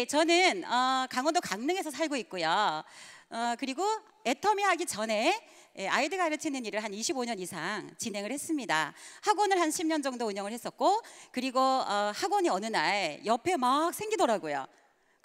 예, 저는 어, 강원도 강릉에서 살고 있고요. 어, 그리고 애터미 하기 전에 예, 아이들 가르치는 일을 한 25년 이상 진행을 했습니다. 학원을 한 10년 정도 운영을 했었고, 그리고 어, 학원이 어느 날 옆에 막 생기더라고요.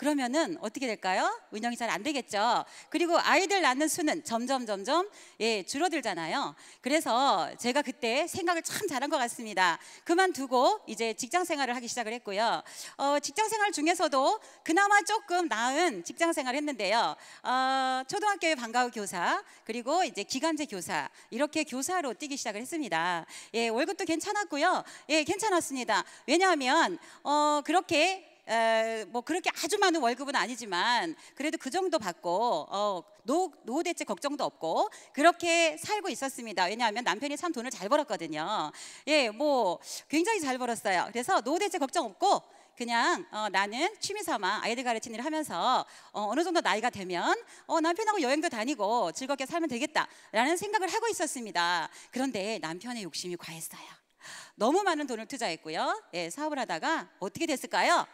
그러면은 어떻게 될까요? 운영이 잘 안 되겠죠. 그리고 아이들 낳는 수는 점점 점점 예, 줄어들잖아요. 그래서 제가 그때 생각을 참 잘한 것 같습니다. 그만두고 이제 직장 생활을 하기 시작을 했고요. 어, 직장 생활 중에서도 그나마 조금 나은 직장 생활을 했는데요. 어, 초등학교의 방과후 교사 그리고 이제 기간제 교사 이렇게 교사로 뛰기 시작을 했습니다. 예, 월급도 괜찮았고요. 예, 괜찮았습니다. 왜냐하면 어, 그렇게 에, 뭐 그렇게 아주 많은 월급은 아니지만 그래도 그 정도 받고 어, 노, 노후 대체 걱정도 없고 그렇게 살고 있었습니다. 왜냐하면 남편이 참 돈을 잘 벌었거든요. 예, 뭐 굉장히 잘 벌었어요. 그래서 노후 대체 걱정 없고 그냥 어, 나는 취미 삼아 아이들 가르치는 일을 하면서 어, 느 정도 나이가 되면 어, 남편하고 여행도 다니고 즐겁게 살면 되겠다라는 생각을 하고 있었습니다. 그런데 남편의 욕심이 과했어요. 너무 많은 돈을 투자했고요. 예, 사업을 하다가 어떻게 됐을까요?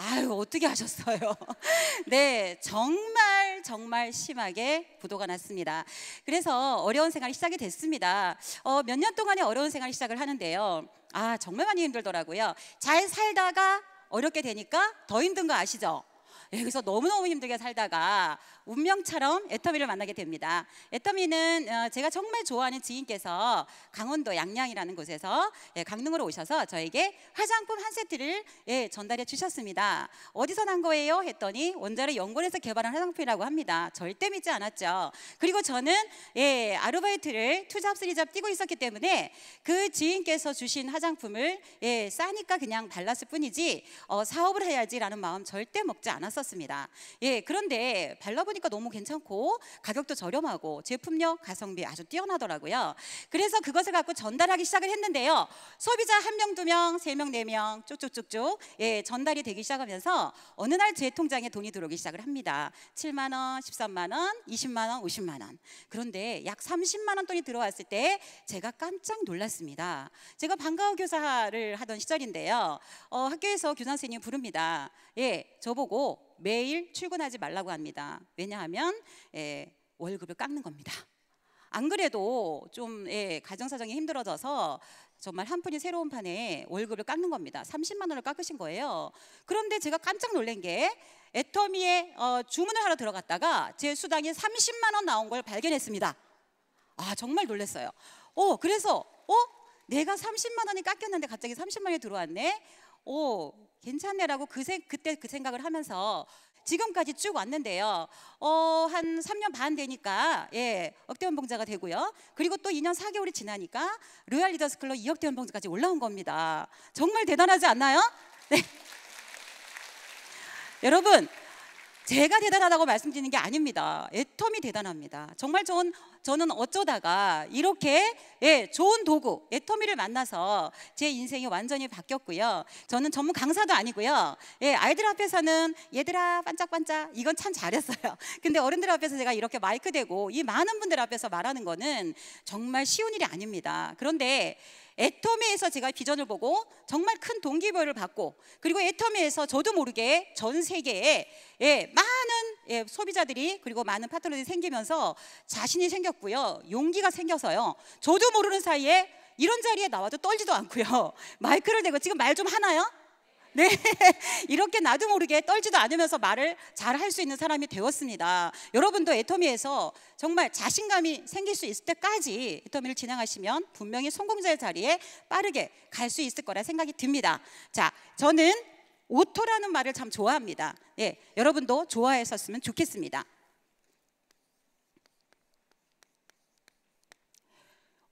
아유, 어떻게 하셨어요? 네, 정말 정말 심하게 부도가 났습니다. 그래서 어려운 생활이 시작이 됐습니다. 어, 몇 년동안에 어려운 생활 을 시작을 하는데요. 아, 정말 많이 힘들더라고요. 잘 살다가 어렵게 되니까 더 힘든 거 아시죠? 여기서 너무너무 힘들게 살다가 운명처럼 애터미를 만나게 됩니다. 애터미는 어, 제가 정말 좋아하는 지인께서 강원도 양양이라는 곳에서 예, 강릉으로 오셔서 저에게 화장품 한 세트를 예, 전달해 주셨습니다. 어디서 난 거예요? 했더니 원자력 연구원에서 개발한 화장품이라고 합니다. 절대 믿지 않았죠. 그리고 저는 예, 아르바이트를 투잡 쓰리잡 뛰고 있었기 때문에 그 지인께서 주신 화장품을 싸니까 그냥 달랐을 뿐이지 어, 사업을 해야지라는 마음 절대 먹지 않았어요. 했었습니다. 예, 그런데 발라보니까 너무 괜찮고 가격도 저렴하고 제품력, 가성비 아주 뛰어나더라고요. 그래서 그것을 갖고 전달하기 시작을 했는데요. 소비자 한 명, 두 명, 세 명, 네 명, 쭉쭉쭉쭉 예, 전달이 되기 시작하면서 어느 날 제 통장에 돈이 들어오기 시작을 합니다. 7만 원, 13만 원, 20만 원, 50만 원. 그런데 약 30만 원 돈이 들어왔을 때 제가 깜짝 놀랐습니다. 제가 방과후 교사를 하던 시절인데요. 어, 학교에서 교장 선생님 부릅니다. 예, 저보고 매일 출근하지 말라고 합니다. 왜냐하면 예, 월급을 깎는 겁니다. 안 그래도 좀 예, 가정 사정이 힘들어져서 정말 한 푼이 새로운 판에 월급을 깎는 겁니다. 30만 원을 깎으신 거예요. 그런데 제가 깜짝 놀란 게 애터미에 어, 주문을 하러 들어갔다가 제 수당이 30만 원 나온 걸 발견했습니다. 아 정말 놀랐어요. 어 그래서 어 내가 30만 원이 깎였는데 갑자기 30만 원이 들어왔네. 어 괜찮네라고 그 세, 그때 그 생각을 하면서 지금까지 쭉 왔는데요. 어, 한 3년 반 되니까 예, 억대 연봉자가 되고요. 그리고 또 2년 4개월이 지나니까 로얄 리더스 클럽 2억대 연봉자까지 올라온 겁니다. 정말 대단하지 않나요? 네. 여러분, 제가 대단하다고 말씀드리는 게 아닙니다. 애톰이 대단합니다. 정말 좋은 저는 어쩌다가 이렇게 예, 좋은 도구 애터미를 예, 만나서 제 인생이 완전히 바뀌었고요. 저는 전문 강사도 아니고요. 예, 아이들 앞에서는 얘들아 반짝반짝 이건 참 잘했어요. 근데 어른들 앞에서 제가 이렇게 마이크 대고 이 많은 분들 앞에서 말하는 거는 정말 쉬운 일이 아닙니다. 그런데 애터미에서 제가 비전을 보고 정말 큰 동기부여를 받고 그리고 애터미에서 저도 모르게 전 세계에 예, 많은 예, 소비자들이 그리고 많은 파트너들이 생기면서 자신이 생겼고요. 용기가 생겨서요. 저도 모르는 사이에 이런 자리에 나와도 떨지도 않고요. 마이크를 대고 지금 말 좀 하나요? 네. 이렇게 나도 모르게 떨지도 않으면서 말을 잘 할 수 있는 사람이 되었습니다. 여러분도 애터미에서 정말 자신감이 생길 수 있을 때까지 애터미를 진행하시면 분명히 성공자의 자리에 빠르게 갈 수 있을 거라 생각이 듭니다. 자, 저는 오토라는 말을 참 좋아합니다. 예, 여러분도 좋아했었으면 좋겠습니다.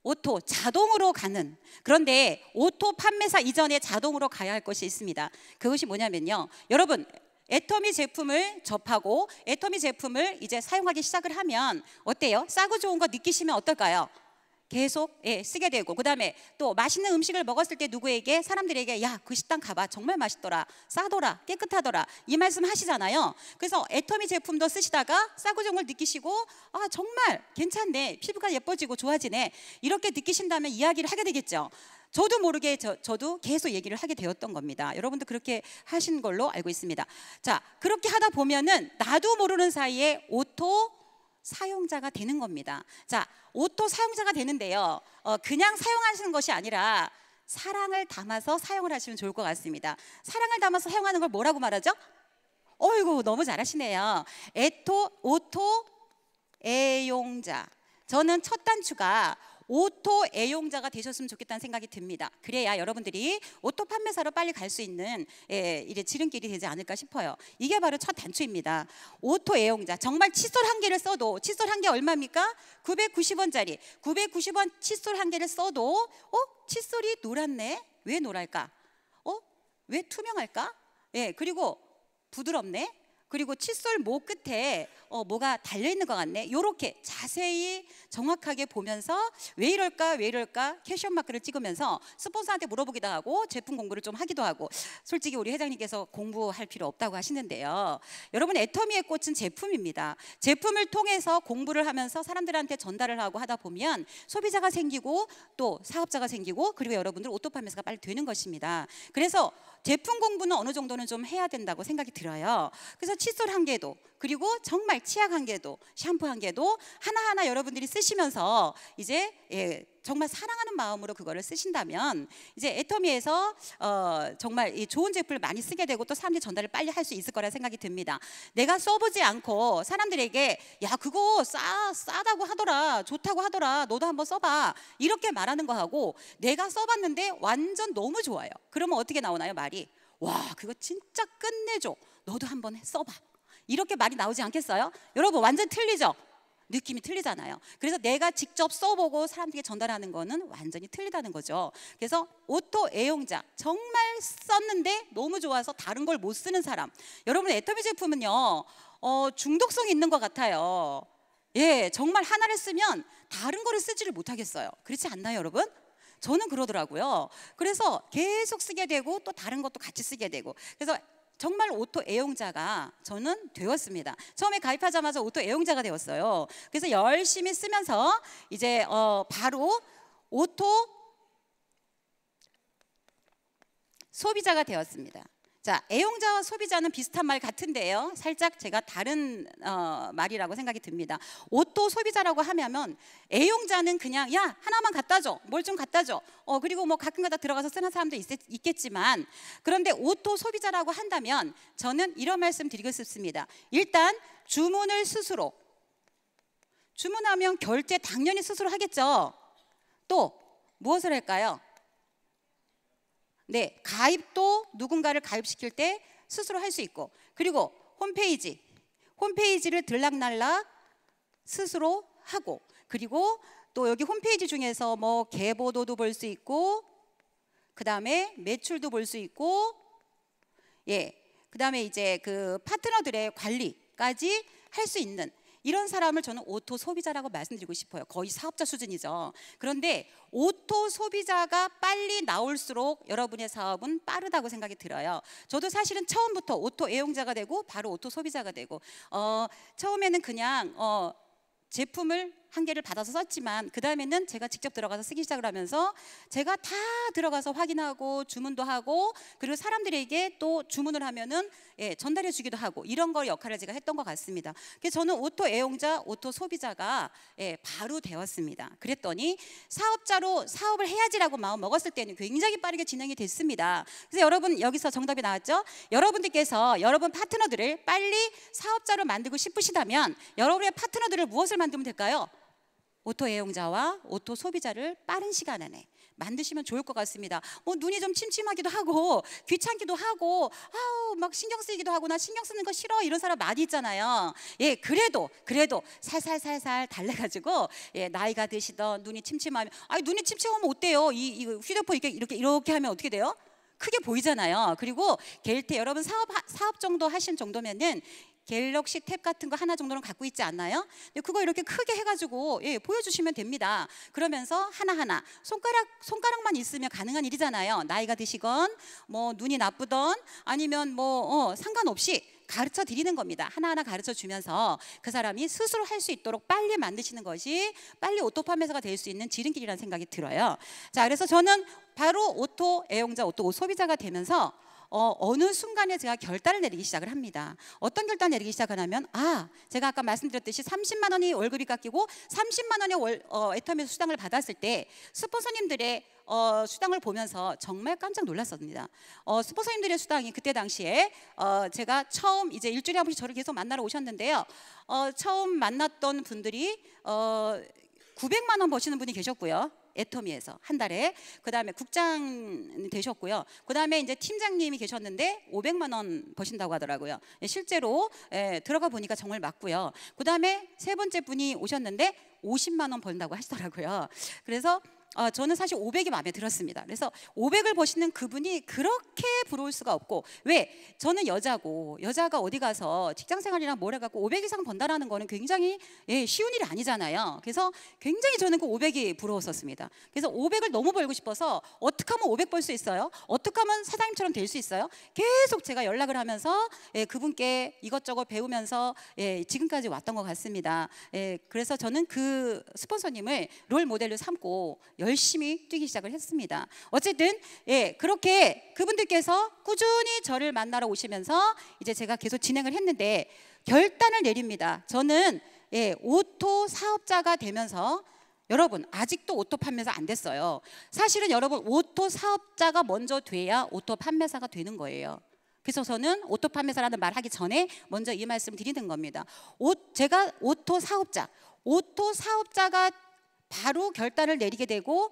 오토 자동으로 가는 그런데 오토 판매사 이전에 자동으로 가야 할 것이 있습니다. 그것이 뭐냐면요. 여러분 애터미 제품을 접하고 애터미 제품을 이제 사용하기 시작을 하면 어때요? 싸고 좋은 거 느끼시면 어떨까요? 계속 예, 쓰게 되고 그다음에 또 맛있는 음식을 먹었을 때 누구에게 사람들에게 야 그 식당 가봐 정말 맛있더라 싸더라 깨끗하더라 이 말씀 하시잖아요 그래서 애터미 제품도 쓰시다가 싸구정을 느끼시고 아 정말 괜찮네 피부가 예뻐지고 좋아지네 이렇게 느끼신다면 이야기를 하게 되겠죠 저도 모르게 저, 저도 계속 얘기를 하게 되었던 겁니다. 여러분도 그렇게 하신 걸로 알고 있습니다. 자, 그렇게 하다 보면은 나도 모르는 사이에 오토 사용자가 되는 겁니다. 자, 오토 사용자가 되는데요. 어, 그냥 사용하시는 것이 아니라 사랑을 담아서 사용을 하시면 좋을 것 같습니다. 사랑을 담아서 사용하는 걸 뭐라고 말하죠? 어이구 너무 잘하시네요. 에토 오토 애용자. 저는 첫 단추가 오토 애용자가 되셨으면 좋겠다는 생각이 듭니다. 그래야 여러분들이 오토 판매사로 빨리 갈 수 있는 예, 이제 지름길이 되지 않을까 싶어요. 이게 바로 첫 단추입니다. 오토 애용자 정말 칫솔 한 개를 써도 칫솔 한 개 얼마입니까? 990원짜리 990원 칫솔 한 개를 써도 어 칫솔이 노랗네 왜 노랄까? 어왜 투명할까? 예 그리고 부드럽네 그리고 칫솔 모 끝에 어, 뭐가 달려 있는 것 같네. 이렇게 자세히 정확하게 보면서 왜 이럴까 왜 이럴까 캐션 마크를 찍으면서 스폰서한테 물어보기도 하고 제품 공부를 좀 하기도 하고 솔직히 우리 회장님께서 공부할 필요 없다고 하시는데요. 여러분 애터미의 꽃은 제품입니다. 제품을 통해서 공부를 하면서 사람들한테 전달을 하고 하다 보면 소비자가 생기고 또 사업자가 생기고 그리고 여러분들 오토파면서가 빨리 되는 것입니다. 그래서 제품 공부는 어느 정도는 좀 해야 된다고 생각이 들어요. 그래서 칫솔 한 개도 그리고 정말 치약 한 개도 샴푸 한 개도 하나하나 여러분들이 쓰시면서 이제 예, 정말 사랑하는 마음으로 그거를 쓰신다면 이제 애터미에서 어, 정말 이 좋은 제품을 많이 쓰게 되고 또 사람들이 전달을 빨리 할 수 있을 거라 생각이 듭니다. 내가 써보지 않고 사람들에게 야 그거 싸 싸다고 하더라 좋다고 하더라 너도 한번 써봐 이렇게 말하는 거하고 내가 써봤는데 완전 너무 좋아요. 그러면 어떻게 나오나요 말이? 와 그거 진짜 끝내줘. 너도 한번 써봐. 이렇게 말이 나오지 않겠어요? 여러분 완전 틀리죠? 느낌이 틀리잖아요. 그래서 내가 직접 써보고 사람들에게 전달하는 거는 완전히 틀리다는 거죠. 그래서 오토 애용자 정말 썼는데 너무 좋아서 다른 걸 못 쓰는 사람. 여러분 애터미 제품은요 어, 중독성이 있는 것 같아요. 예, 정말 하나를 쓰면 다른 거를 쓰지를 못하겠어요. 그렇지 않나요, 여러분? 저는 그러더라고요. 그래서 계속 쓰게 되고 또 다른 것도 같이 쓰게 되고. 그래서 정말 오토 애용자가 저는 되었습니다. 처음에 가입하자마자 오토 애용자가 되었어요. 그래서 열심히 쓰면서 이제 어 바로 오토 소비자가 되었습니다. 자, 애용자와 소비자는 비슷한 말 같은데요. 살짝 제가 다른 어, 말이라고 생각이 듭니다. 옷도 소비자라고 하면 애용자는 그냥 야 하나만 갖다 줘, 뭘 좀 갖다 줘. 어 그리고 뭐 가끔가다 들어가서 쓰는 사람도 있, 있겠지만 그런데 옷도 소비자라고 한다면 저는 이런 말씀 드리고 싶습니다. 일단 주문을 스스로 주문하면 결제 당연히 스스로 하겠죠. 또 무엇을 할까요? 네, 가입도 누군가를 가입시킬 때 스스로 할 수 있고 그리고 홈페이지 홈페이지를 들락날락 스스로 하고 그리고 또 여기 홈페이지 중에서 뭐 개보도도 볼 수 있고 그 다음에 매출도 볼 수 있고 예그 다음에 이제 그 파트너들의 관리까지 할 수 있는 이런 사람을 저는 오토 소비자라고 말씀드리고 싶어요. 거의 사업자 수준이죠. 그런데 오토 소비자가 빨리 나올수록 여러분의 사업은 빠르다고 생각이 들어요. 저도 사실은 처음부터 오토 애용자가 되고 바로 오토 소비자가 되고 어, 처음에는 그냥 어, 제품을 한 개를 받아서 썼지만 그 다음에는 제가 직접 들어가서 쓰기 시작을 하면서 제가 다 들어가서 확인하고 주문도 하고 그리고 사람들에게 또 주문을 하면은 예, 전달해 주기도 하고 이런 걸 역할을 제가 했던 것 같습니다. 그래서 저는 오토 애용자, 오토 소비자가 예, 바로 되었습니다. 그랬더니 사업자로 사업을 해야지라고 마음 먹었을 때는 굉장히 빠르게 진행이 됐습니다. 그래서 여러분 여기서 정답이 나왔죠? 여러분들께서 여러분 파트너들을 빨리 사업자로 만들고 싶으시다면 여러분의 파트너들을 무엇을 만들면 될까요? 오토 애용자와 오토 소비자를 빠른 시간 안에 만드시면 좋을 것 같습니다. 뭐 눈이 좀 침침하기도 하고 귀찮기도 하고 아우 막 신경 쓰이기도 하고 나 신경 쓰는 거 싫어 이런 사람 많이 있잖아요. 예, 그래도 그래도 살살살살 달래가지고 예, 나이가 드시던 눈이 침침하면 아니 눈이 침침하면 어때요? 이, 이 휴대폰 이렇게 이렇게 이렇게 하면 어떻게 돼요? 크게 보이잖아요. 그리고 게일테 여러분 사업 사업 정도 하신 정도면은 갤럭시 탭 같은 거 하나 정도는 갖고 있지 않나요? 그거 이렇게 크게 해가지고 예, 보여주시면 됩니다. 그러면서 하나하나 손가락, 손가락만 있으면 가능한 일이잖아요. 나이가 드시건 뭐 눈이 나쁘던 아니면 뭐 어, 상관없이 가르쳐 드리는 겁니다. 하나하나 가르쳐 주면서 그 사람이 스스로 할 수 있도록 빨리 만드시는 것이 빨리 오토 판매사가 될 수 있는 지름길이라는 생각이 들어요. 자, 그래서 저는 바로 오토 애용자, 오토 소비자가 되면서 어, 느 순간에 제가 결단을 내리기 시작을 합니다. 어떤 결단을 내리기 시작하냐면 아 제가 아까 말씀드렸듯이 30만 원이 월급이 깎이고 30만 원의 월, 어, 애터미에서 수당을 받았을 때스포서님들의 어, 수당을 보면서 정말 깜짝 놀랐습니다. 어, 스포서님들의 수당이 그때 당시에 어, 제가 처음 이제 일주일에 한 번씩 저를 계속 만나러 오셨는데요. 어, 처음 만났던 분들이 900만 어, 원 버시는 분이 계셨고요. 애터미에서 한 달에 그다음에 국장 되셨고요. 그다음에 이제 팀장님이 계셨는데 500만 원 버신다고 하더라고요. 예, 실제로 에, 예, 들어가 보니까 정말 맞고요. 그다음에 세 번째 분이 오셨는데 50만 원 번다고 하시더라고요. 그래서 어, 저는 사실 500이 마음에 들었습니다. 그래서 500을 보시는 그분이 그렇게 부러울 수가 없고 왜? 저는 여자고 여자가 어디 가서 직장 생활이랑 뭘 해갖고 500 이상 번다라는 거는 굉장히 예, 쉬운 일이 아니잖아요. 그래서 굉장히 저는 그 500이 부러웠었습니다. 그래서 500을 너무 벌고 싶어서 어떻게 하면 500 벌 수 있어요? 어떻게 하면 사장님처럼 될 수 있어요? 계속 제가 연락을 하면서 예, 그분께 이것저것 배우면서 예, 지금까지 왔던 것 같습니다. 예, 그래서 저는 그 스폰서님을 롤 모델로 삼고 열심히 뛰기 시작을 했습니다. 어쨌든 예, 그렇게 그분들께서 꾸준히 저를 만나러 오시면서 이제 제가 계속 진행을 했는데 결단을 내립니다. 저는 예, 오토 사업자가 되면서 여러분 아직도 오토 판매사 안 됐어요. 사실은 여러분 오토 사업자가 먼저 돼야 오토 판매사가 되는 거예요. 그래서 저는 오토 판매사라는 말 하기 전에 먼저 이 말씀 드리는 겁니다. 오, 제가 오토 사업자, 오토 사업자가 바로 결단을 내리게 되고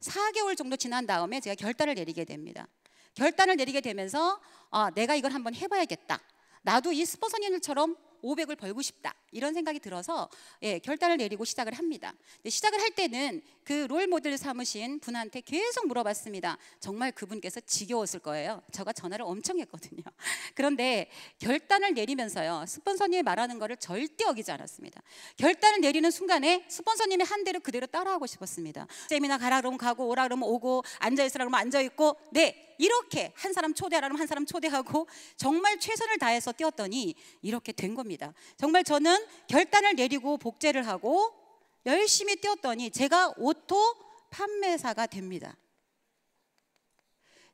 4개월 정도 지난 다음에 제가 결단을 내리게 됩니다. 결단을 내리게 되면서 아, 내가 이걸 한번 해봐야겠다. 나도 이 스포선인들처럼 500을 벌고 싶다 이런 생각이 들어서 예, 결단을 내리고 시작을 합니다. 시작을 할 때는 그 롤 모델 사무신 분한테 계속 물어봤습니다. 정말 그분께서 지겨웠을 거예요. 제가 전화를 엄청 했거든요. 그런데 결단을 내리면서요 스폰서님이 말하는 것을 절대 어기지 않았습니다. 결단을 내리는 순간에 스폰서님이 한 대로 그대로 따라하고 싶었습니다. 세미나 가라 그러면 가고 오라 그러면 오고 앉아 있으라 그러면 앉아 있고 네 이렇게 한 사람 초대하라면 한 사람 초대하고 정말 최선을 다해서 뛰었더니 이렇게 된 겁니다. 정말 저는 결단을 내리고 복제를 하고 열심히 뛰었더니 제가 오토 판매사가 됩니다.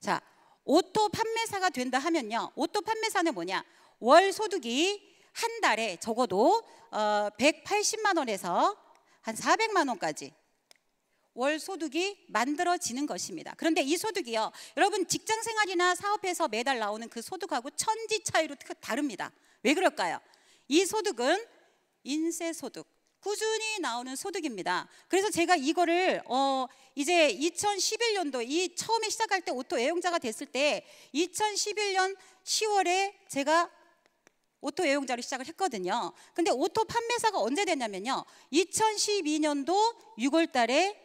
자, 오토 판매사가 된다 하면요. 오토 판매사는 뭐냐? 월 소득이 한 달에 적어도 어, 180만 원에서 한 400만 원까지 월 소득이 만들어지는 것입니다. 그런데 이 소득이요. 여러분 직장 생활이나 사업에서 매달 나오는 그 소득하고 천지 차이로 다릅니다. 왜 그럴까요? 이 소득은 인세 소득, 꾸준히 나오는 소득입니다. 그래서 제가 이거를 어 이제 2011년도 이 처음에 시작할 때 오토 애용자가 됐을 때 2011년 10월에 제가 오토 애용자로 시작을 했거든요. 근데 오토 판매사가 언제 됐냐면요. 2012년도 6월 달에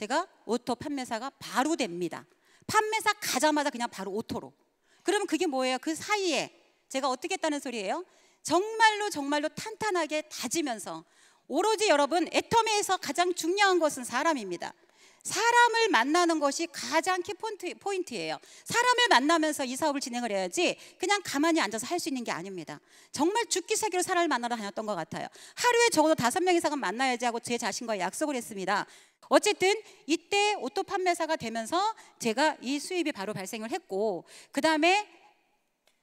제가 오토 판매사가 바로 됩니다. 판매사 가자마자 그냥 바로 오토로. 그럼 그게 뭐예요? 그 사이에 제가 어떻게 했다는 소리예요? 정말로 정말로 탄탄하게 다지면서 오로지 여러분 애터미에서 가장 중요한 것은 사람입니다. 사람을 만나는 것이 가장 키포인트, 포인트예요. 사람을 만나면서 이 사업을 진행을 해야지 그냥 가만히 앉아서 할 수 있는 게 아닙니다. 정말 죽기 세기로 사람을 만나러 다녔던 것 같아요. 하루에 적어도 다섯 명 이상은 만나야지 하고 제 자신과 약속을 했습니다. 어쨌든 이때 오토 판매사가 되면서 제가 이 수입이 바로 발생을 했고 그 다음에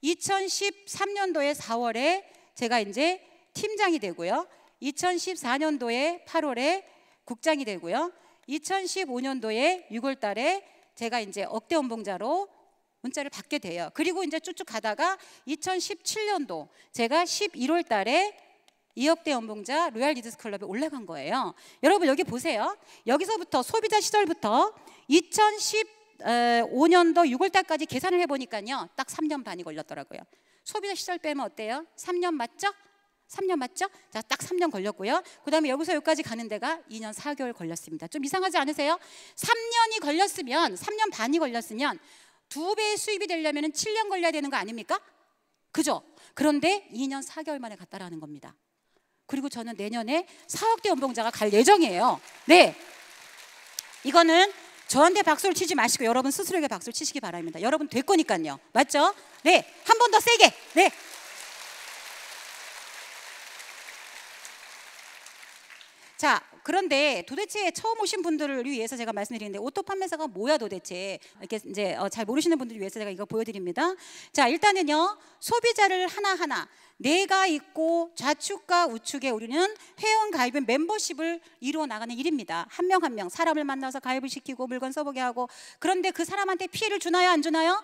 2013년도에 4월에 제가 이제 팀장이 되고요. 2014년도에 8월에 국장이 되고요. 2015년도에 6월 달에 제가 이제 억대 연봉자로 문자를 받게 돼요. 그리고 이제 쭉쭉 가다가 2017년도 제가 11월 달에 2억대 연봉자 로얄 리드스 클럽에 올라간 거예요. 여러분 여기 보세요. 여기서부터 소비자 시절부터 2015년도 6월 달까지 계산을 해보니까요. 딱 3년 반이 걸렸더라고요. 소비자 시절 빼면 어때요? 3년 맞죠? 3년 맞죠? 자, 딱 3년 걸렸고요. 그다음에 여기서 여기까지 가는 데가 2년 4개월 걸렸습니다. 좀 이상하지 않으세요? 3년이 걸렸으면 3년 반이 걸렸으면 두 배의 수입이 되려면 7년 걸려야 되는 거 아닙니까? 그죠? 그런데 2년 4개월 만에 갔다라는 겁니다. 그리고 저는 내년에 4억대 연봉자가 갈 예정이에요. 네. 이거는 저한테 박수를 치지 마시고 여러분 스스로에게 박수를 치시기 바랍니다. 여러분 될 거니까요. 맞죠? 네. 한 번 더 세게. 네. 자, 그런데 도대체 처음 오신 분들을 위해서 제가 말씀드리는데 오토 판매사가 뭐야 도대체 이렇게 이제 어, 잘 모르시는 분들을 위해서 제가 이거 보여드립니다. 자, 일단은요 소비자를 하나 하나 내가 있고 좌측과 우측에 우리는 회원 가입은 멤버십을 이루어 나가는 일입니다. 한명 한명 한 명 사람을 만나서 가입을 시키고 물건 써보게 하고 그런데 그 사람한테 피해를 주나요 안 주나요?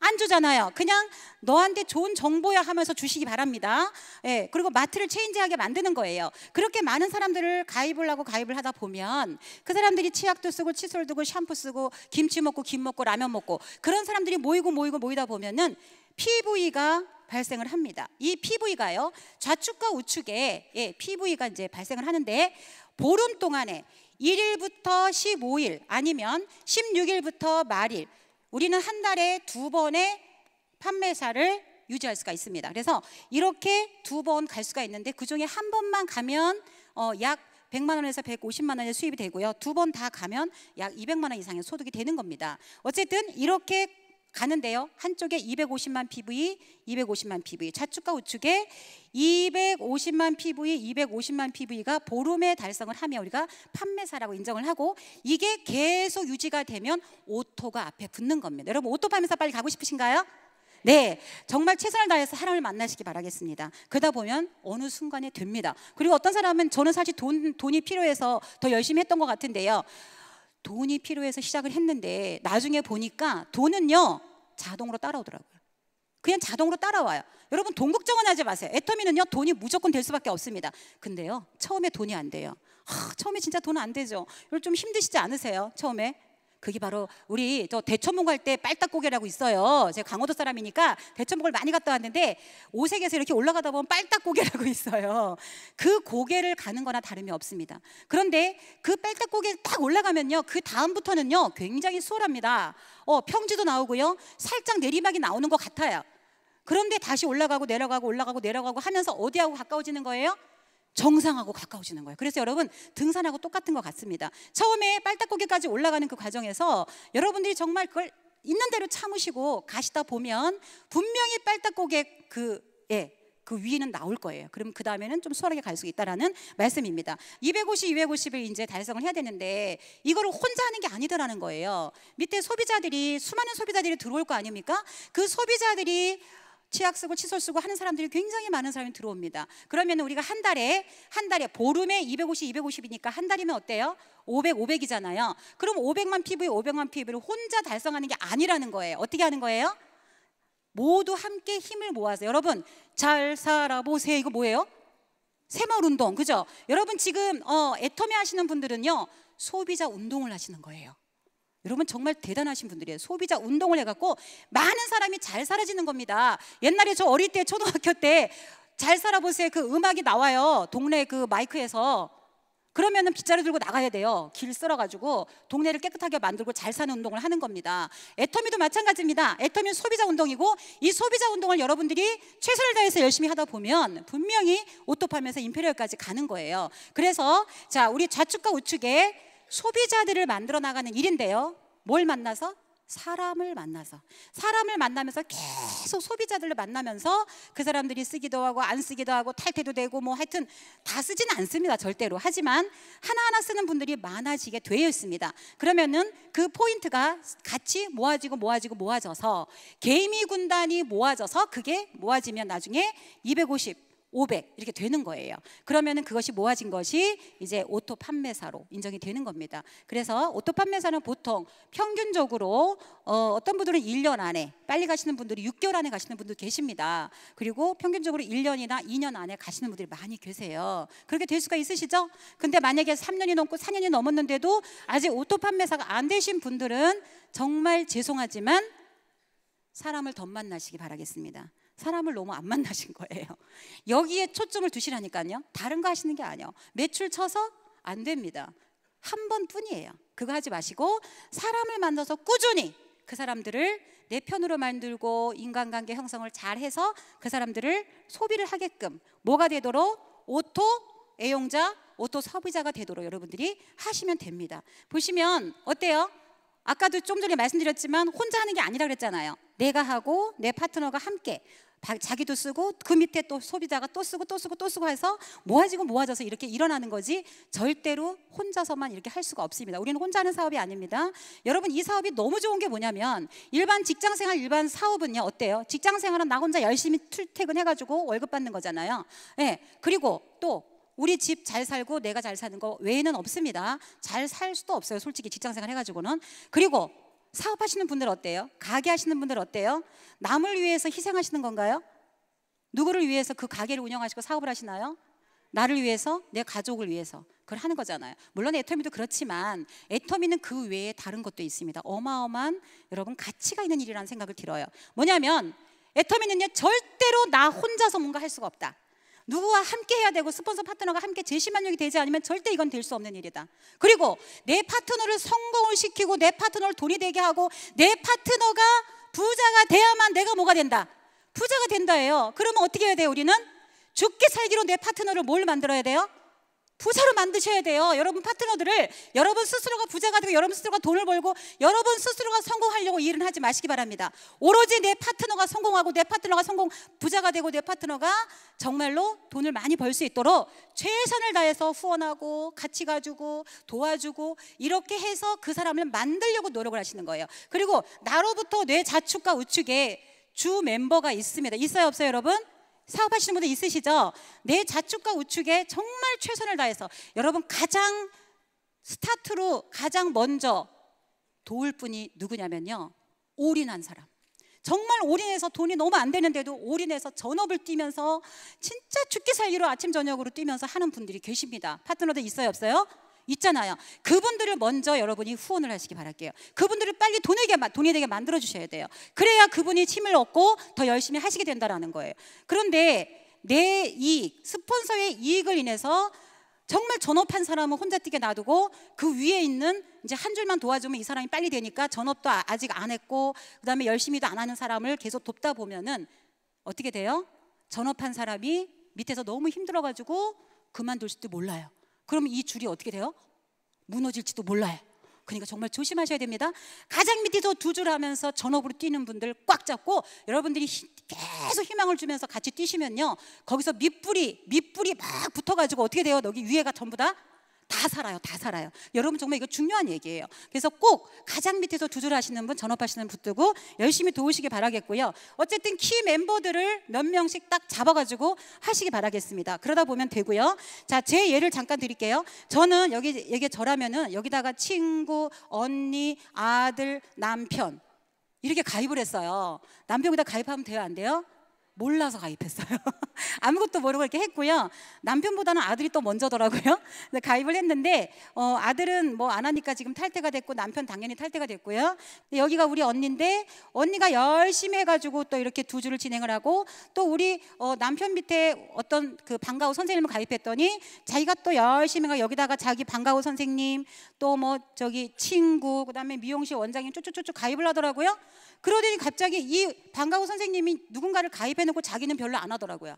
안 주잖아요. 그냥 너한테 좋은 정보야 하면서 주시기 바랍니다. 예, 그리고 마트를 체인지하게 만드는 거예요. 그렇게 많은 사람들을 가입을 하고 가입을 하다 보면 그 사람들이 치약도 쓰고 칫솔 두고 샴푸 쓰고 김치 먹고 김 먹고 라면 먹고 그런 사람들이 모이고 모이고 모이다 보면은 PV가 발생을 합니다. 이 PV가요 좌측과 우측에 예, PV가 이제 발생을 하는데 보름 동안에 1일부터 15일 아니면 16일부터 말일 우리는 한 달에 두 번의 판매사를 유지할 수가 있습니다. 그래서 이렇게 두 번 갈 수가 있는데 그 중에 한 번만 가면 어, 약 100만 원에서 150만 원의 수입이 되고요. 두 번 다 가면 약 200만 원 이상의 소득이 되는 겁니다. 어쨌든 이렇게 가는데요. 한쪽에 250만 PV, 250만 PV, 좌측과 우측에 250만 PV, 250만 PV가 보름에 달성을 하며 우리가 판매사라고 인정을 하고 이게 계속 유지가 되면 오토가 앞에 붙는 겁니다. 여러분 오토 판매사 빨리 가고 싶으신가요? 네, 정말 최선을 다해서 사람을 만나시기 바라겠습니다. 그러다 보면 어느 순간에 됩니다. 그리고 어떤 사람은 저는 사실 돈, 돈이 필요해서 더 열심히 했던 것 같은데요. 돈이 필요해서 시작을 했는데 나중에 보니까 돈은요 자동으로 따라오더라고요. 그냥 자동으로 따라와요. 여러분 돈 걱정은 하지 마세요. 애터미는요 돈이 무조건 될 수밖에 없습니다. 근데요 처음에 돈이 안 돼요. 하, 처음에 진짜 돈 안 되죠. 여러좀 힘드시지 않으세요? 처음에 그게 바로 우리 저 대천문 갈때 빨딱고개라고 있어요. 제가 강호도 사람이니까 대천문을 많이 갔다 왔는데 오색에서 이렇게 올라가다 보면 빨딱고개라고 있어요. 그 고개를 가는 거나 다름이 없습니다. 그런데 그 빨딱고개 딱 올라가면요. 그 다음부터는요. 굉장히 수월합니다. 어, 평지도 나오고요. 살짝 내리막이 나오는 것 같아요. 그런데 다시 올라가고 내려가고 올라가고 내려가고 하면서 어디하고 가까워지는 거예요? 정상하고 가까워지는 거예요. 그래서 여러분 등산하고 똑같은 것 같습니다. 처음에 빨딱고개까지 올라가는 그 과정에서 여러분들이 정말 그걸 있는 대로 참으시고 가시다 보면 분명히 빨딱고개 그 예, 그 위에는 나올 거예요. 그럼 그 다음에는 좀 수월하게 갈 수 있다라는 말씀입니다. 250, 250을 이제 달성을 해야 되는데 이거를 혼자 하는 게 아니더라는 거예요. 밑에 소비자들이 수많은 소비자들이 들어올 거 아닙니까? 그 소비자들이 치약 쓰고 칫솔 쓰고 하는 사람들이 굉장히 많은 사람이 들어옵니다. 그러면 우리가 한 달에 한 달에 보름에 250, 250이니까 한 달이면 어때요? 500, 500이잖아요. 그럼 500만 피부에 500만 피부를 혼자 달성하는 게 아니라는 거예요. 어떻게 하는 거예요? 모두 함께 힘을 모아서 여러분 잘 살아보세요. 이거 뭐예요? 새마을 운동 그죠? 여러분 지금 어, 애터미 하시는 분들은요 소비자 운동을 하시는 거예요. 여러분 정말 대단하신 분들이에요. 소비자 운동을 해갖고 많은 사람이 잘 살아지는 겁니다. 옛날에 저 어릴 때 초등학교 때 잘 살아보세요 그 음악이 나와요. 동네 그 마이크에서 그러면은 빗자루 들고 나가야 돼요. 길 쓸어가지고 동네를 깨끗하게 만들고 잘 사는 운동을 하는 겁니다. 애터미도 마찬가지입니다. 애터미는 소비자 운동이고 이 소비자 운동을 여러분들이 최선을 다해서 열심히 하다 보면 분명히 오토파면서 임페리얼까지 가는 거예요. 그래서 자 우리 좌측과 우측에 소비자들을 만들어 나가는 일인데요. 뭘 만나서? 사람을 만나서 사람을 만나면서 계속 소비자들을 만나면서 그 사람들이 쓰기도 하고 안 쓰기도 하고 탈퇴도 되고 뭐 하여튼 다 쓰진 않습니다 절대로 하지만 하나하나 쓰는 분들이 많아지게 되어 있습니다 그러면은 그 포인트가 같이 모아지고 모아지고 모아져서 개미 군단이 모아져서 그게 모아지면 나중에 250 500 이렇게 되는 거예요. 그러면은 그것이 모아진 것이 이제 오토 판매사로 인정이 되는 겁니다. 그래서 오토 판매사는 보통 평균적으로 어, 떤 분들은 1년 안에 빨리 가시는 분들이 6개월 안에 가시는 분도 계십니다. 그리고 평균적으로 1년이나 2년 안에 가시는 분들이 많이 계세요. 그렇게 될 수가 있으시죠? 근데 만약에 3년이 넘고 4년이 넘었는데도 아직 오토 판매사가 안 되신 분들은 정말 죄송하지만 사람을 덧 만나시기 바라겠습니다. 사람을 너무 안 만나신 거예요. 여기에 초점을 두시라니까요. 다른 거 하시는 게 아니에요. 매출 쳐서 안 됩니다. 한 번뿐이에요. 그거 하지 마시고 사람을 만나서 꾸준히 그 사람들을 내 편으로 만들고 인간관계 형성을 잘해서 그 사람들을 소비를 하게끔 뭐가 되도록 오토 애용자, 오토 소비자가 되도록 여러분들이 하시면 됩니다. 보시면 어때요? 아까도 좀 전에 말씀드렸지만 혼자 하는 게 아니라 그랬잖아요. 내가 하고 내 파트너가 함께 자기도 쓰고 그 밑에 또 소비자가 또 쓰고 또 쓰고 또 쓰고 해서 모아지고 모아져서 이렇게 일어나는 거지 절대로 혼자서만 이렇게 할 수가 없습니다. 우리는 혼자 하는 사업이 아닙니다. 여러분 이 사업이 너무 좋은 게 뭐냐면 일반 직장 생활 일반 사업은요 어때요? 직장 생활은 나 혼자 열심히 출퇴근해 가지고 월급 받는 거잖아요. 예. 네. 그리고 또 우리 집 잘 살고 내가 잘 사는 거 외에는 없습니다. 잘 살 수도 없어요. 솔직히 직장 생활 해 가지고는. 그리고 사업하시는 분들 어때요? 가게 하시는 분들 어때요? 남을 위해서 희생하시는 건가요? 누구를 위해서 그 가게를 운영하시고 사업을 하시나요? 나를 위해서, 내 가족을 위해서 그걸 하는 거잖아요. 물론 애터미도 그렇지만 애터미는 그 외에 다른 것도 있습니다. 어마어마한 여러분 가치가 있는 일이라는 생각을 들어요. 뭐냐면 애터미는요 절대로 나 혼자서 뭔가 할 수가 없다. 누구와 함께 해야 되고 스폰서 파트너가 함께 제시만력이 되지 않으면 절대 이건 될 수 없는 일이다. 그리고 내 파트너를 성공을 시키고 내 파트너를 돈이 되게 하고 내 파트너가 부자가 돼야만 내가 뭐가 된다. 부자가 된다예요. 그러면 어떻게 해야 돼요? 우리는 죽기 살기로 내 파트너를 뭘 만들어야 돼요? 부자로 만드셔야 돼요. 여러분 파트너들을 여러분 스스로가 부자가 되고 여러분 스스로가 돈을 벌고 여러분 스스로가 성공하려고 일은 하지 마시기 바랍니다. 오로지 내 파트너가 성공하고 내 파트너가 성공 부자가 되고 내 파트너가 정말로 돈을 많이 벌 수 있도록 최선을 다해서 후원하고 같이 가지고 도와주고 이렇게 해서 그 사람을 만들려고 노력을 하시는 거예요. 그리고 나로부터 뇌 좌측과 우측에 주 멤버가 있습니다. 있어요 없어요 여러분? 사업하시는 분들 있으시죠? 내자축과우축에 정말 최선을 다해서 여러분 가장 스타트로 가장 먼저 도울 분이 누구냐면요. 올인한 사람. 정말 올인해서 돈이 너무 안 되는데도 올인해서 전업을 뛰면서 진짜 죽기 살기로 아침 저녁으로 뛰면서 하는 분들이 계십니다. 파트너도 있어요 없어요? 있잖아요. 그분들을 먼저 여러분이 후원을 하시기 바랄게요. 그분들을 빨리 돈에게 돈이 되게 만들어 주셔야 돼요. 그래야 그분이 힘을 얻고 더 열심히 하시게 된다라는 거예요. 그런데 내 이익, 스폰서의 이익을 인해서 정말 전업한 사람은 혼자 뛰게 놔두고 그 위에 있는 이제 한 줄만 도와주면 이 사람이 빨리 되니까 전업도 아, 아직 안 했고 그다음에 열심히도 안 하는 사람을 계속 돕다 보면은 어떻게 돼요? 전업한 사람이 밑에서 너무 힘들어가지고 그만둘 수도 몰라요. 그럼 이 줄이 어떻게 돼요? 무너질지도 몰라요. 그러니까 정말 조심하셔야 됩니다. 가장 밑에서 두 줄 하면서 전업으로 뛰는 분들 꽉 잡고 여러분들이 히, 계속 희망을 주면서 같이 뛰시면요. 거기서 밑불이 밑불이 막 붙어가지고 어떻게 돼요? 여기 위에가 전부 다다 살아요. 다 살아요. 여러분 정말 이거 중요한 얘기예요. 그래서 꼭 가장 밑에서 조절하시는 분, 전업하시는 분 뜨고 열심히 도우시길 바라겠고요. 어쨌든 키 멤버들을 몇 명씩 딱 잡아가지고 하시기 바라겠습니다. 그러다 보면 되고요. 자, 제 예를 잠깐 드릴게요. 저는 여기, 이게 저라면은 여기다가 친구, 언니, 아들, 남편 이렇게 가입을 했어요. 남편에다 가입하면 돼요, 안 돼요? 몰라서 가입했어요. 아무것도 모르고 이렇게 했고요. 남편보다는 아들이 또 먼저더라고요. 가입을 했는데 어, 아들은 뭐 안 하니까 지금 탈퇴가 됐고 남편 당연히 탈퇴가 됐고요. 여기가 우리 언니인데 언니가 열심히 해가지고 또 이렇게 두 주를 진행을 하고 또 우리 어, 남편 밑에 어떤 그 방과후 선생님을 가입했더니 자기가 또 열심히 가 여기다가 자기 방과후 선생님 또 뭐 저기 친구 그다음에 미용실 원장님 쭉쭉쭉쭉 가입을 하더라고요. 그러더니 갑자기 이 방과후 선생님이 누군가를 가입했 해놓고 자기는 별로 안 하더라고요.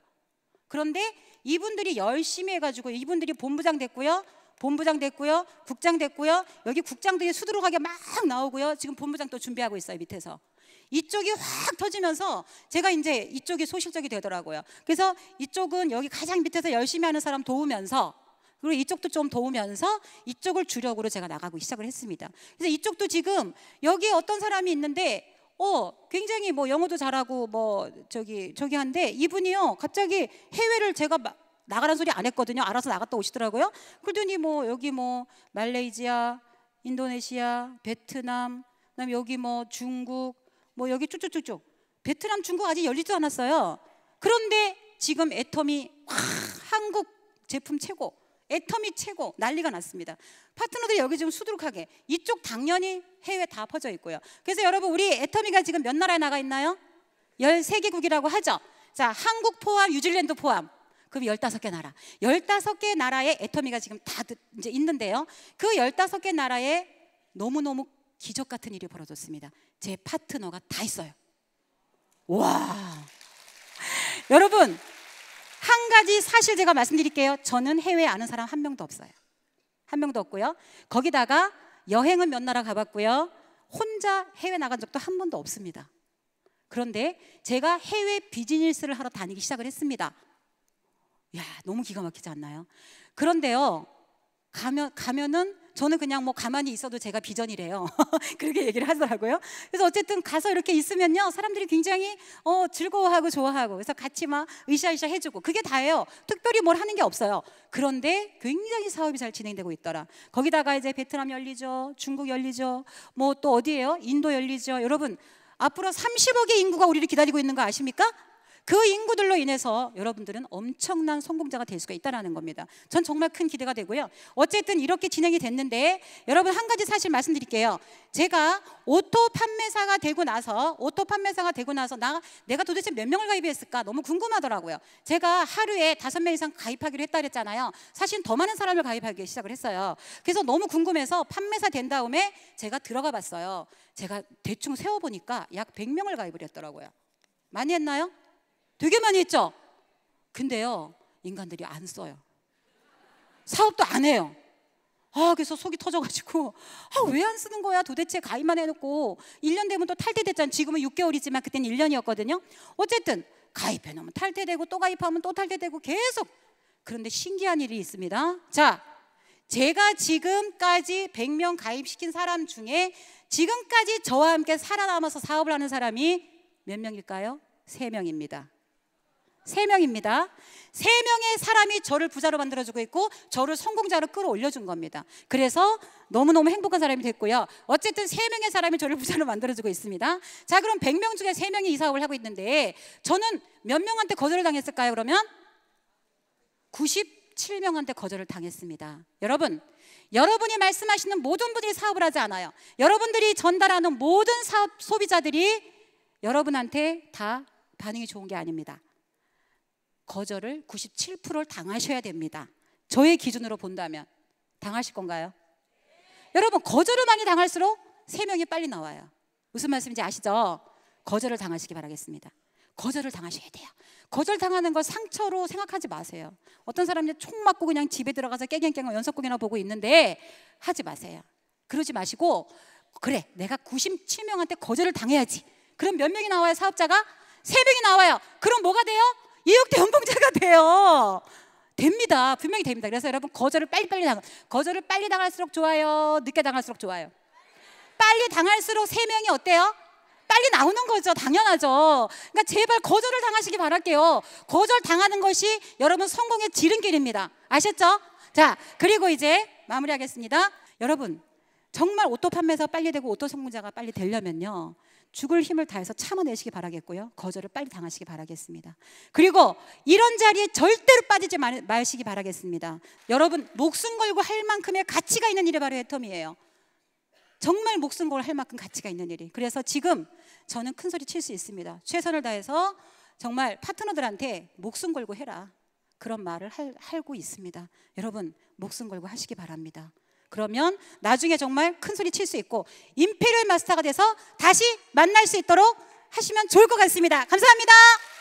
그런데 이분들이 열심히 해가지고 이분들이 본부장 됐고요. 본부장 됐고요. 국장 됐고요. 여기 국장들이 수두룩하게 막 나오고요. 지금 본부장 또 준비하고 있어요. 밑에서. 이쪽이 확 터지면서 제가 이제 이쪽이 소실적이 되더라고요. 그래서 이쪽은 여기 가장 밑에서 열심히 하는 사람 도우면서 그리고 이쪽도 좀 도우면서 이쪽을 주력으로 제가 나가고 시작을 했습니다. 그래서 이쪽도 지금 여기 어떤 사람이 있는데 어, 굉장히 뭐 영어도 잘하고 뭐 저기 저기 한데 이분이요 갑자기 해외를 제가 나가란 소리 안 했거든요. 알아서 나갔다 오시더라고요. 그러더니 뭐 여기 뭐 말레이시아, 인도네시아, 베트남, 그다음 여기 뭐 중국, 뭐 여기 쭉쭉쭉쭉. 베트남, 중국 아직 열리지도 않았어요. 그런데 지금 애텀이 와, 한국 제품 최고, 애터미 최고 난리가 났습니다. 파트너들 여기 지금 수두룩하게 이쪽 당연히 해외 다 퍼져 있고요. 그래서 여러분 우리 애터미가 지금 몇 나라에 나가 있나요? 13개국이라고 하죠. 자, 한국 포함 뉴질랜드 포함 그럼 15개 나라. 15개 나라의 애터미가 지금 다 이제 있는데요. 그 15개 나라에 너무너무 기적 같은 일이 벌어졌습니다. 제 파트너가 다 있어요. 와. 여러분, 한 가지 사실 제가 말씀드릴게요. 저는 해외 에 아는 사람 한 명도 없어요. 한 명도 없고요. 거기다가 여행은 몇 나라 가봤고요. 혼자 해외 나간 적도 한 번도 없습니다. 그런데 제가 해외 비즈니스를 하러 다니기 시작을 했습니다. 야, 너무 기가 막히지 않나요? 그런데요. 가면 가면은 저는 그냥 뭐 가만히 있어도 제가 비전이래요. 그렇게 얘기를 하더라고요. 그래서 어쨌든 가서 이렇게 있으면요. 사람들이 굉장히 어, 즐거워하고 좋아하고 그래서 같이 막 으쌰으쌰 해주고 그게 다예요. 특별히 뭘 하는 게 없어요. 그런데 굉장히 사업이 잘 진행되고 있더라. 거기다가 이제 베트남 열리죠. 중국 열리죠. 뭐 또 어디예요? 인도 열리죠. 여러분 앞으로 30억의 인구가 우리를 기다리고 있는 거 아십니까? 그 인구들로 인해서 여러분들은 엄청난 성공자가 될 수가 있다는 겁니다. 전 정말 큰 기대가 되고요. 어쨌든 이렇게 진행이 됐는데 여러분 한 가지 사실 말씀드릴게요. 제가 오토 판매사가 되고 나서 오토 판매사가 되고 나서 나 내가 도대체 몇 명을 가입했을까 너무 궁금하더라고요. 제가 하루에 다섯 명 이상 가입하기로 했다 그랬잖아요. 사실 더 많은 사람을 가입하기 시작을 했어요. 그래서 너무 궁금해서 판매사 된 다음에 제가 들어가 봤어요. 제가 대충 세워 보니까 약 100명을 가입을 했더라고요. 많이 했나요? 되게 많이 했죠? 근데요, 인간들이 안 써요. 사업도 안 해요. 아, 그래서 속이 터져가지고, 아, 왜 안 쓰는 거야? 도대체 가입만 해놓고, 1년 되면 또 탈퇴됐잖아. 지금은 6개월이지만 그땐 1년이었거든요. 어쨌든, 가입해놓으면 탈퇴되고, 또 가입하면 또 탈퇴되고, 계속. 그런데 신기한 일이 있습니다. 자, 제가 지금까지 100명 가입시킨 사람 중에 지금까지 저와 함께 살아남아서 사업을 하는 사람이 몇 명일까요? 3명입니다. 세 명입니다. 세 명의 사람이 저를 부자로 만들어주고 있고 저를 성공자로 끌어올려준 겁니다. 그래서 너무너무 행복한 사람이 됐고요. 어쨌든 세 명의 사람이 저를 부자로 만들어주고 있습니다. 자, 그럼 100명 중에 세 명이 이 사업을 하고 있는데 저는 몇 명한테 거절을 당했을까요? 그러면 97명한테 거절을 당했습니다. 여러분, 여러분이 말씀하시는 모든 분이 사업을 하지 않아요. 여러분들이 전달하는 모든 사업 소비자들이 여러분한테 다 반응이 좋은 게 아닙니다. 거절을 97%를 당하셔야 됩니다. 저의 기준으로 본다면 당하실 건가요? 여러분 거절을 많이 당할수록 세 명이 빨리 나와요. 무슨 말씀인지 아시죠? 거절을 당하시기 바라겠습니다. 거절을 당하셔야 돼요. 거절 당하는 걸 상처로 생각하지 마세요. 어떤 사람이 총 맞고 그냥 집에 들어가서 깨갱깽 연속극이나 보고 있는데 하지 마세요. 그러지 마시고 그래 내가 97명한테 거절을 당해야지. 그럼 몇 명이 나와요 사업자가? 세 명이 나와요. 그럼 뭐가 돼요? 이욕대연봉자가 돼요. 됩니다. 분명히 됩니다. 그래서 여러분 거절을 빨리빨리 당 거절을 빨리 당할수록 좋아요. 늦게 당할수록 좋아요. 빨리 당할수록 세 명이 어때요? 빨리 나오는 거죠. 당연하죠. 그러니까 제발 거절을 당하시기 바랄게요. 거절 당하는 것이 여러분 성공의 지름길입니다. 아셨죠? 자, 그리고 이제 마무리하겠습니다. 여러분, 정말 오토 판매에서 빨리 되고 오토 성공자가 빨리 되려면요. 죽을 힘을 다해서 참아내시기 바라겠고요. 거절을 빨리 당하시기 바라겠습니다. 그리고 이런 자리에 절대로 빠지지 마시기 바라겠습니다. 여러분 목숨 걸고 할 만큼의 가치가 있는 일이 바로 애텀이에요. 정말 목숨 걸고 할 만큼 가치가 있는 일이. 그래서 지금 저는 큰 소리 칠 수 있습니다. 최선을 다해서 정말 파트너들한테 목숨 걸고 해라. 그런 말을 할, 하고 있습니다. 여러분 목숨 걸고 하시기 바랍니다. 그러면 나중에 정말 큰 소리 칠 수 있고 임페리얼 마스터가 돼서 다시 만날 수 있도록 하시면 좋을 것 같습니다. 감사합니다.